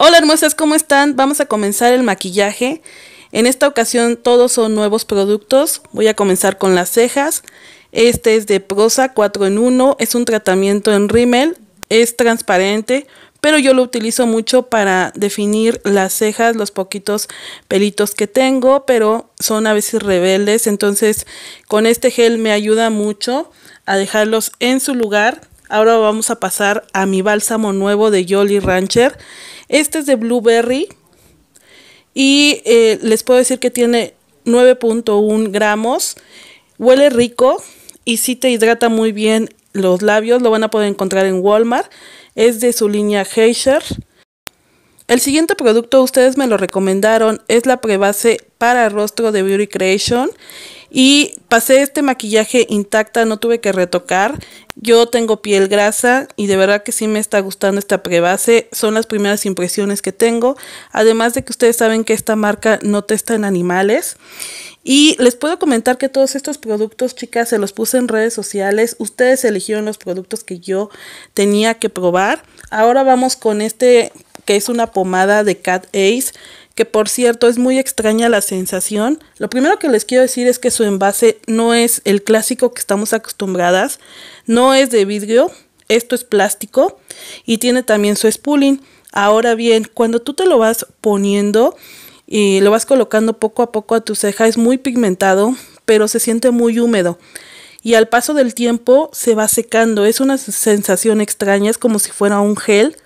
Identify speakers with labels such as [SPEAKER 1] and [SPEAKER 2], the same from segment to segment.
[SPEAKER 1] Hola hermosas, ¿cómo están? Vamos a comenzar el maquillaje. En esta ocasión todos son nuevos productos. Voy a comenzar con las cejas. Este es de Prosa 4 en 1. Es un tratamiento en rímel. Es transparente, pero yo lo utilizo mucho para definir las cejas, los poquitos pelitos que tengo, pero son a veces rebeldes, entonces con este gel me ayuda mucho a dejarlos en su lugar. Ahora vamos a pasar a mi bálsamo nuevo de Jolly Rancher. Este es de Blueberry y eh, les puedo decir que tiene 9.1 gramos. Huele rico y sí te hidrata muy bien los labios. Lo van a poder encontrar en Walmart. Es de su línea Heisher. El siguiente producto ustedes me lo recomendaron. Es la prebase para rostro de Beauty Creation. Y pasé este maquillaje intacta, no tuve que retocar. Yo tengo piel grasa y de verdad que sí me está gustando esta prebase. Son las primeras impresiones que tengo. Además de que ustedes saben que esta marca no testa en animales. Y les puedo comentar que todos estos productos, chicas, se los puse en redes sociales. Ustedes eligieron los productos que yo tenía que probar. Ahora vamos con este que es una pomada de Cat Ace que por cierto es muy extraña la sensación. Lo primero que les quiero decir es que su envase no es el clásico que estamos acostumbradas, no es de vidrio, esto es plástico y tiene también su spooling. Ahora bien, cuando tú te lo vas poniendo y lo vas colocando poco a poco a tu ceja, es muy pigmentado, pero se siente muy húmedo. Y al paso del tiempo se va secando, es una sensación extraña, es como si fuera un gel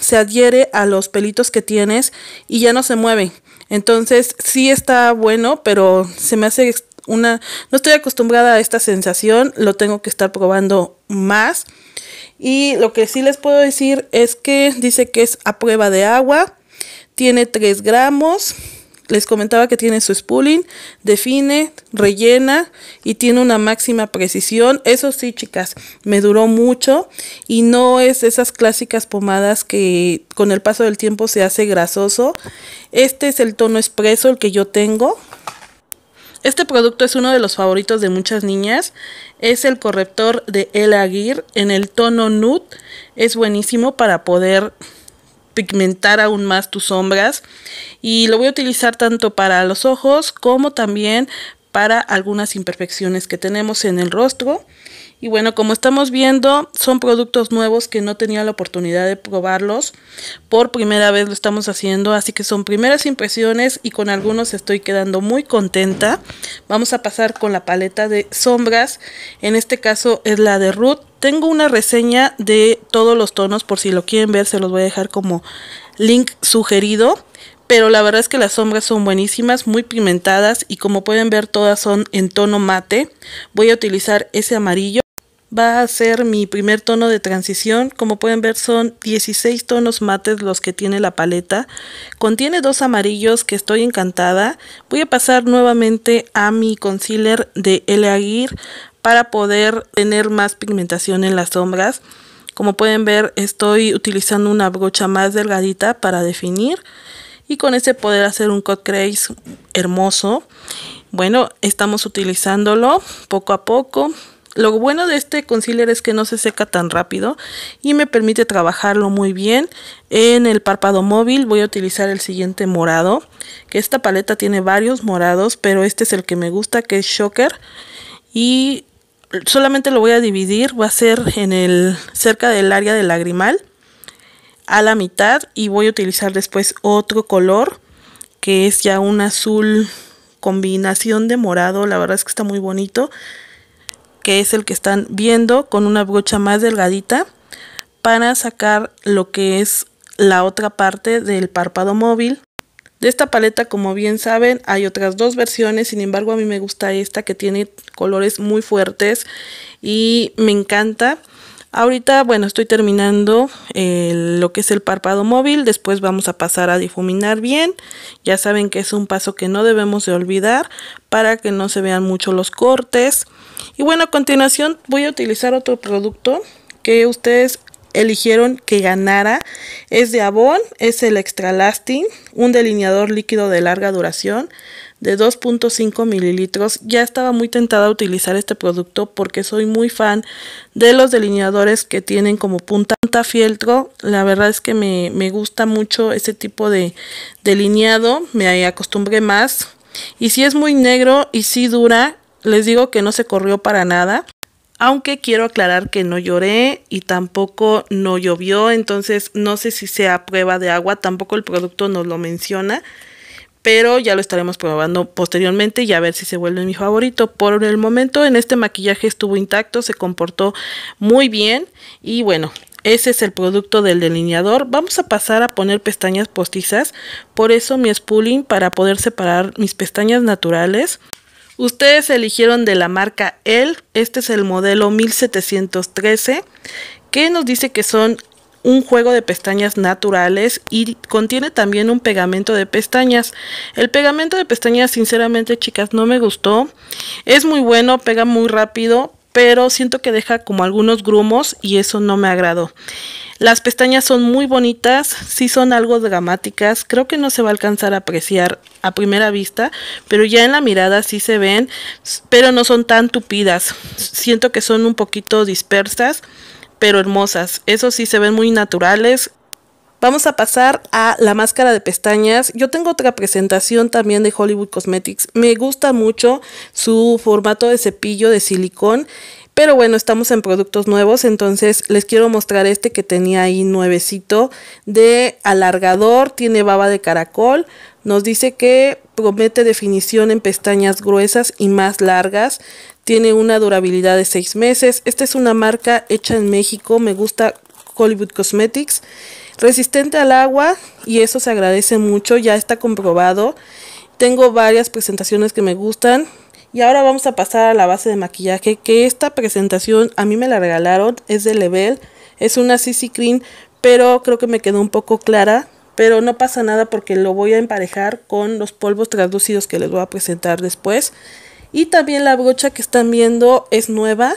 [SPEAKER 1] se adhiere a los pelitos que tienes y ya no se mueve. Entonces sí está bueno, pero se me hace una... No estoy acostumbrada a esta sensación, lo tengo que estar probando más. Y lo que sí les puedo decir es que dice que es a prueba de agua, tiene 3 gramos les comentaba que tiene su spooling, define, rellena y tiene una máxima precisión. Eso sí, chicas, me duró mucho y no es esas clásicas pomadas que con el paso del tiempo se hace grasoso. Este es el tono expreso, el que yo tengo. Este producto es uno de los favoritos de muchas niñas. Es el corrector de El Aguirre en el tono nude. Es buenísimo para poder pigmentar aún más tus sombras y lo voy a utilizar tanto para los ojos como también para algunas imperfecciones que tenemos en el rostro y bueno, como estamos viendo, son productos nuevos que no tenía la oportunidad de probarlos. Por primera vez lo estamos haciendo, así que son primeras impresiones y con algunos estoy quedando muy contenta. Vamos a pasar con la paleta de sombras. En este caso es la de Ruth. Tengo una reseña de todos los tonos, por si lo quieren ver, se los voy a dejar como link sugerido pero la verdad es que las sombras son buenísimas, muy pigmentadas y como pueden ver todas son en tono mate. Voy a utilizar ese amarillo va a ser mi primer tono de transición. Como pueden ver son 16 tonos mates los que tiene la paleta. Contiene dos amarillos que estoy encantada. Voy a pasar nuevamente a mi concealer de el para poder tener más pigmentación en las sombras. Como pueden ver estoy utilizando una brocha más delgadita para definir y con ese poder hacer un cut crease hermoso. Bueno, estamos utilizándolo poco a poco. Lo bueno de este concealer es que no se seca tan rápido y me permite trabajarlo muy bien. En el párpado móvil voy a utilizar el siguiente morado, que esta paleta tiene varios morados, pero este es el que me gusta, que es Shocker. Y solamente lo voy a dividir, va a ser en el, cerca del área del lagrimal, a la mitad. Y voy a utilizar después otro color, que es ya un azul combinación de morado, la verdad es que está muy bonito que es el que están viendo con una brocha más delgadita para sacar lo que es la otra parte del párpado móvil. De esta paleta, como bien saben, hay otras dos versiones, sin embargo a mí me gusta esta que tiene colores muy fuertes y me encanta. Ahorita, bueno, estoy terminando eh, lo que es el párpado móvil, después vamos a pasar a difuminar bien. Ya saben que es un paso que no debemos de olvidar para que no se vean mucho los cortes. Y bueno, a continuación voy a utilizar otro producto que ustedes eligieron que ganara. Es de Avon, es el Extra Lasting, un delineador líquido de larga duración de 2.5 mililitros. Ya estaba muy tentada a utilizar este producto porque soy muy fan de los delineadores que tienen como punta fieltro. La verdad es que me, gusta mucho ese tipo de delineado, me acostumbré más. Y si es muy negro y si dura, les digo que no se corrió para nada. Aunque quiero aclarar que no lloré y tampoco no llovió, entonces no sé si sea prueba de agua, tampoco el producto nos lo menciona pero ya lo estaremos probando posteriormente y a ver si se vuelve mi favorito. Por el momento en este maquillaje estuvo intacto, se comportó muy bien y bueno, ese es el producto del delineador. Vamos a pasar a poner pestañas postizas, por eso mi spooling para poder separar mis pestañas naturales. Ustedes eligieron de la marca L. este es el modelo 1713 que nos dice que son un juego de pestañas naturales y contiene también un pegamento de pestañas. El pegamento de pestañas, sinceramente, chicas, no me gustó. Es muy bueno, pega muy rápido, pero siento que deja como algunos grumos y eso no me agradó. Las pestañas son muy bonitas, sí son algo dramáticas, creo que no se va a alcanzar a apreciar a primera vista, pero ya en la mirada sí se ven, pero no son tan tupidas, siento que son un poquito dispersas pero hermosas. Eso sí, se ven muy naturales. Vamos a pasar a la máscara de pestañas. Yo tengo otra presentación también de Hollywood Cosmetics. Me gusta mucho su formato de cepillo de silicón. Pero bueno, estamos en productos nuevos, entonces les quiero mostrar este que tenía ahí nuevecito de alargador, tiene baba de caracol, nos dice que promete definición en pestañas gruesas y más largas, tiene una durabilidad de 6 meses. Esta es una marca hecha en México. Me gusta Hollywood Cosmetics. Resistente al agua y eso se agradece mucho. Ya está comprobado. Tengo varias presentaciones que me gustan. Y ahora vamos a pasar a la base de maquillaje. Que esta presentación a mí me la regalaron. Es de Level. Es una CC Cream. Pero creo que me quedó un poco clara pero no pasa nada porque lo voy a emparejar con los polvos translúcidos que les voy a presentar después. Y también la brocha que están viendo es nueva.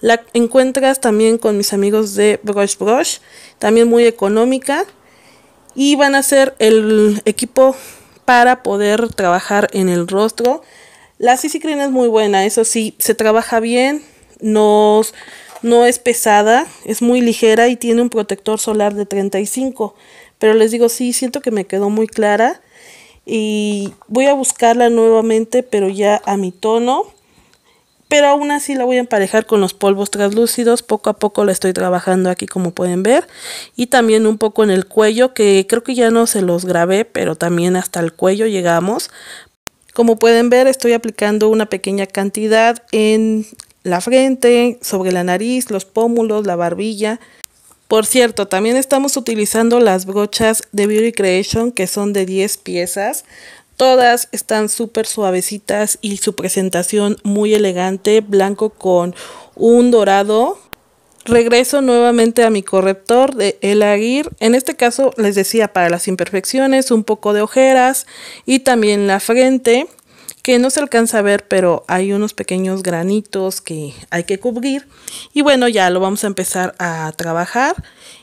[SPEAKER 1] La encuentras también con mis amigos de Brush Brush, también muy económica. Y van a ser el equipo para poder trabajar en el rostro. La Cream es muy buena, eso sí, se trabaja bien, no, no es pesada, es muy ligera y tiene un protector solar de 35. Pero les digo, sí, siento que me quedó muy clara y voy a buscarla nuevamente pero ya a mi tono pero aún así la voy a emparejar con los polvos translúcidos, poco a poco la estoy trabajando aquí como pueden ver, y también un poco en el cuello, que creo que ya no se los grabé, pero también hasta el cuello llegamos. Como pueden ver estoy aplicando una pequeña cantidad en la frente, sobre la nariz, los pómulos, la barbilla, por cierto, también estamos utilizando las brochas de Beauty Creation que son de 10 piezas. Todas están súper suavecitas y su presentación muy elegante, blanco con un dorado. Regreso nuevamente a mi corrector de El Aguirre. En este caso les decía para las imperfecciones, un poco de ojeras y también la frente que no se alcanza a ver, pero hay unos pequeños granitos que hay que cubrir. Y bueno, ya lo vamos a empezar a trabajar.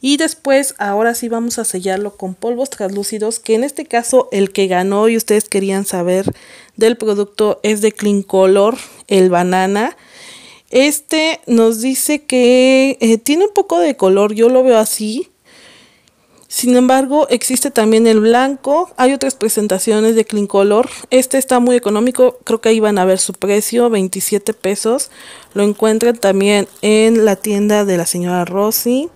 [SPEAKER 1] Y después, ahora sí vamos a sellarlo con polvos translúcidos, que en este caso el que ganó y ustedes querían saber del producto es de Clean Color, el banana. Este nos dice que eh, tiene un poco de color, yo lo veo así, sin embargo, existe también el blanco. Hay otras presentaciones de clean color. Este está muy económico. Creo que ahí van a ver su precio, 27 pesos. Lo encuentran también en la tienda de la señora Rossi.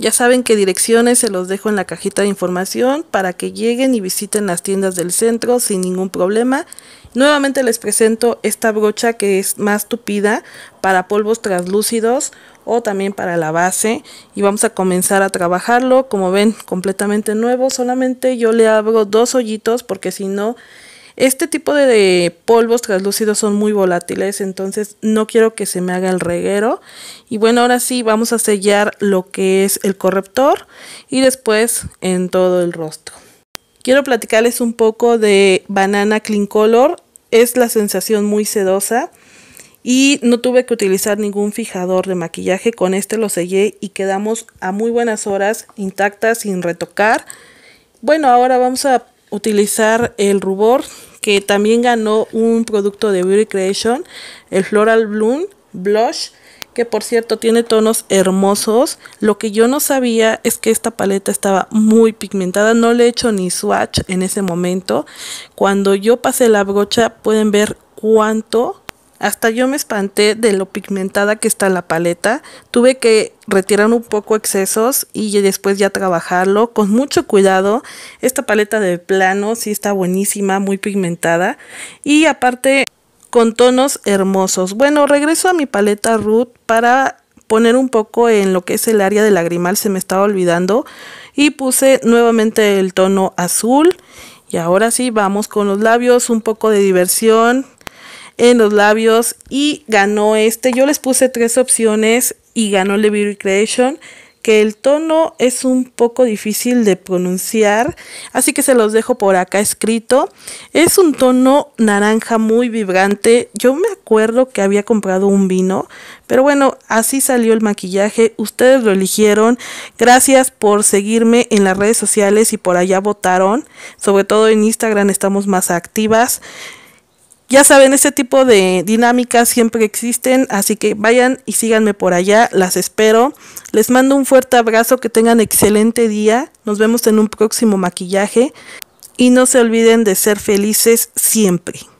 [SPEAKER 1] Ya saben qué direcciones se los dejo en la cajita de información para que lleguen y visiten las tiendas del centro sin ningún problema. Nuevamente les presento esta brocha que es más tupida para polvos translúcidos o también para la base y vamos a comenzar a trabajarlo como ven completamente nuevo solamente yo le hago dos hoyitos porque si no este tipo de, de polvos translúcidos son muy volátiles entonces no quiero que se me haga el reguero y bueno ahora sí vamos a sellar lo que es el corrector y después en todo el rostro quiero platicarles un poco de banana clean color es la sensación muy sedosa y no tuve que utilizar ningún fijador de maquillaje, con este lo sellé y quedamos a muy buenas horas intactas sin retocar. Bueno, ahora vamos a utilizar el rubor que también ganó un producto de Beauty Creation, el Floral Bloom Blush que por cierto tiene tonos hermosos. Lo que yo no sabía es que esta paleta estaba muy pigmentada, no le he hecho ni swatch en ese momento. Cuando yo pasé la brocha pueden ver cuánto hasta yo me espanté de lo pigmentada que está la paleta. Tuve que retirar un poco excesos y después ya trabajarlo con mucho cuidado. Esta paleta de plano sí está buenísima, muy pigmentada. Y aparte con tonos hermosos. Bueno, regreso a mi paleta Root para poner un poco en lo que es el área de lagrimal, se me estaba olvidando. Y puse nuevamente el tono azul. Y ahora sí, vamos con los labios, un poco de diversión, en los labios y ganó este. Yo les puse tres opciones y ganó Le Beauty Creation que el tono es un poco difícil de pronunciar, así que se los dejo por acá escrito. Es un tono naranja muy vibrante. Yo me acuerdo que había comprado un vino, pero bueno, así salió el maquillaje. Ustedes lo eligieron. Gracias por seguirme en las redes sociales y por allá votaron. Sobre todo en Instagram estamos más activas. Ya saben, este tipo de dinámicas siempre existen, así que vayan y síganme por allá, las espero. Les mando un fuerte abrazo, que tengan excelente día, nos vemos en un próximo maquillaje y no se olviden de ser felices siempre.